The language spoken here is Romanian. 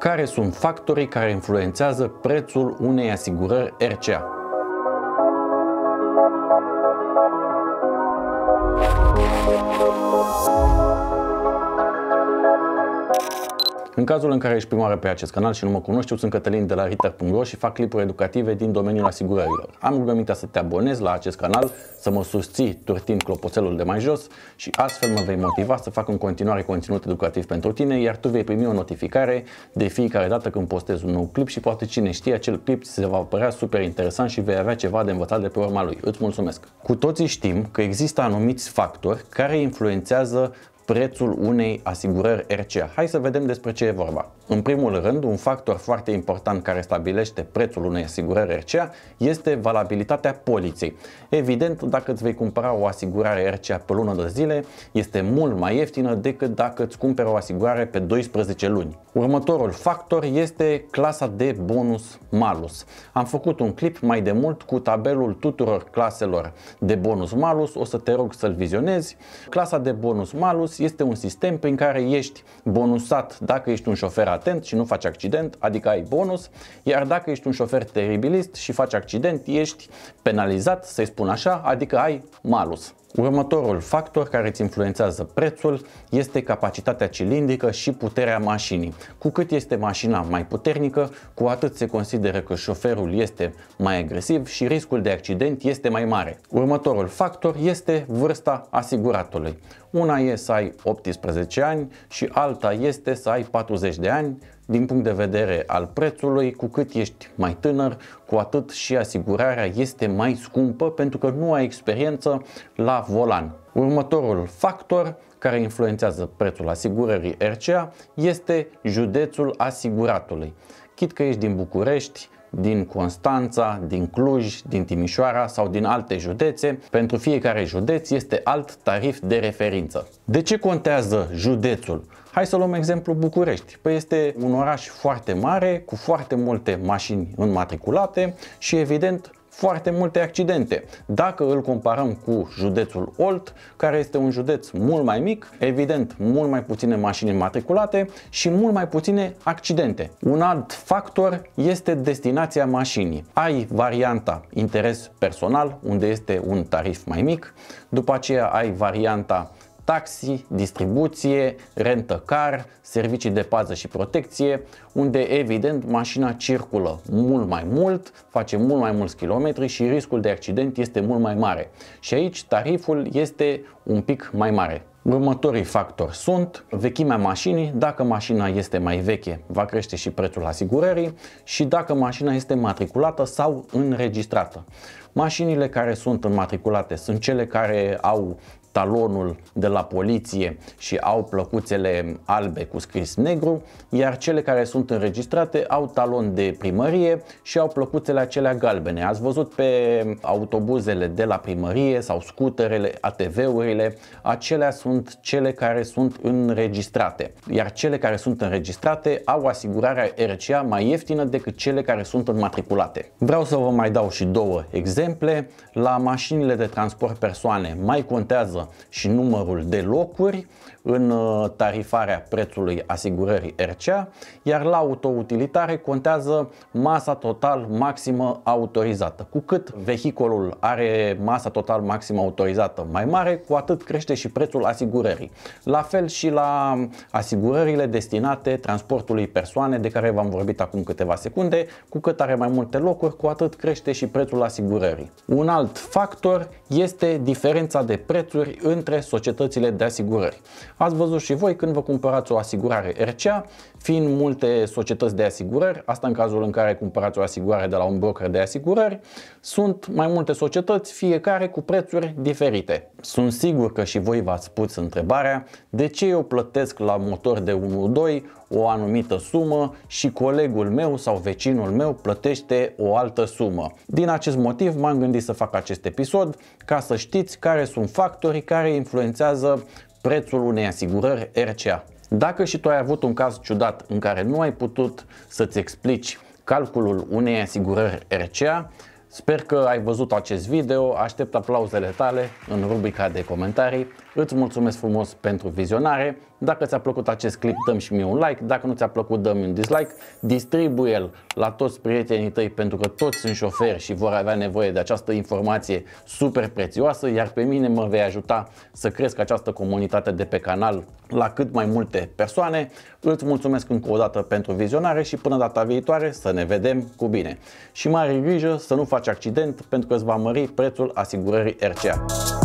care sunt factorii care influențează prețul unei asigurări RCA. cazul în care ești prima oară pe acest canal și nu mă cunoști, eu sunt Cătălin de la Ritter.ro și fac clipuri educative din domeniul asigurărilor. Am rugămintea să te abonezi la acest canal, să mă susții turtind clopoțelul de mai jos și astfel mă vei motiva să fac în continuare conținut educativ pentru tine, iar tu vei primi o notificare de fiecare dată când postez un nou clip și poate cine știe, acel clip se va părea super interesant și vei avea ceva de învățat de pe urma lui. Îți mulțumesc! Cu toții știm că există anumiți factori care influențează prețul unei asigurări RCA. Hai să vedem despre ce e vorba. În primul rând, un factor foarte important care stabilește prețul unei asigurări RCA este valabilitatea poliței. Evident, dacă îți vei cumpăra o asigurare RCA pe lună de zile, este mult mai ieftină decât dacă îți cumperi o asigurare pe 12 luni. Următorul factor este clasa de bonus-malus. Am făcut un clip mai de mult cu tabelul tuturor claselor de bonus-malus, o să te rog să-l vizionezi. Clasa de bonus-malus este un sistem prin care ești bonusat dacă ești un șofer atent și nu faci accident, adică ai bonus, iar dacă ești un șofer teribilist și faci accident, ești penalizat, să-i spun așa, adică ai malus. Următorul factor care îți influențează prețul este capacitatea cilindrică și puterea mașinii. Cu cât este mașina mai puternică, cu atât se consideră că șoferul este mai agresiv și riscul de accident este mai mare. Următorul factor este vârsta asiguratului. Una e să ai 18 ani și alta este să ai 40 de ani din punct de vedere al prețului, cu cât ești mai tânăr, cu atât și asigurarea este mai scumpă pentru că nu ai experiență la volan. Următorul factor care influențează prețul asigurării RCA este județul asiguratului. Chit că ești din București, din Constanța, din Cluj, din Timișoara sau din alte județe. Pentru fiecare județ este alt tarif de referință. De ce contează județul? Hai să luăm exemplu București. Păi este un oraș foarte mare, cu foarte multe mașini înmatriculate și evident foarte multe accidente. Dacă îl comparăm cu județul Olt, care este un județ mult mai mic, evident mult mai puține mașini matriculate și mult mai puține accidente. Un alt factor este destinația mașinii. Ai varianta interes personal, unde este un tarif mai mic, după aceea ai varianta taxi, distribuție, rentă car, servicii de pază și protecție, unde evident mașina circulă mult mai mult, face mult mai mulți kilometri și riscul de accident este mult mai mare. Și aici tariful este un pic mai mare. Următorii factori sunt vechimea mașinii, dacă mașina este mai veche va crește și prețul asigurării și dacă mașina este matriculată sau înregistrată. Mașinile care sunt înmatriculate sunt cele care au talonul de la poliție și au plăcuțele albe cu scris negru, iar cele care sunt înregistrate au talon de primărie și au plăcuțele acelea galbene. Ați văzut pe autobuzele de la primărie sau scuterele, ATV-urile, acelea sunt cele care sunt înregistrate, iar cele care sunt înregistrate au asigurarea RCA mai ieftină decât cele care sunt înmatriculate. Vreau să vă mai dau și două exemple. La mașinile de transport persoane mai contează doză și numărul de locuri în uh, tarifarea prețului asigurării RCA, iar la autoutilitare contează masa total maximă autorizată. Cu cât vehiculul are masa total maximă autorizată mai mare, cu atât crește și prețul asigurării. La fel și la asigurările destinate transportului persoane de care v-am vorbit acum câteva secunde, cu cât are mai multe locuri, cu atât crește și prețul asigurării. Un alt factor este diferența de prețuri legături între societățile de asigurări. Ați văzut și voi când vă cumpărați o asigurare RCA, Fiind multe societăți de asigurări, asta în cazul în care cumpărați o asigurare de la un broker de asigurări, sunt mai multe societăți, fiecare cu prețuri diferite. Sunt sigur că și voi v-ați pus întrebarea de ce eu plătesc la motor de 1-2 o anumită sumă și colegul meu sau vecinul meu plătește o altă sumă. Din acest motiv m-am gândit să fac acest episod ca să știți care sunt factorii care influențează prețul unei asigurări RCA. Dacă și tu ai avut un caz ciudat în care nu ai putut să-ți explici calculul unei asigurări RCA, sper că ai văzut acest video, aștept aplauzele tale în rubrica de comentarii, Îți mulțumesc frumos pentru vizionare. Dacă ți-a plăcut acest clip, dăm și mie un like. Dacă nu ți-a plăcut, dăm un dislike. Distribuie-l la toți prietenii tăi pentru că toți sunt șoferi și vor avea nevoie de această informație super prețioasă, iar pe mine mă vei ajuta să cresc această comunitate de pe canal la cât mai multe persoane. Îți mulțumesc încă o dată pentru vizionare și până data viitoare să ne vedem cu bine. Și mare grijă să nu faci accident pentru că îți va mări prețul asigurării RCA.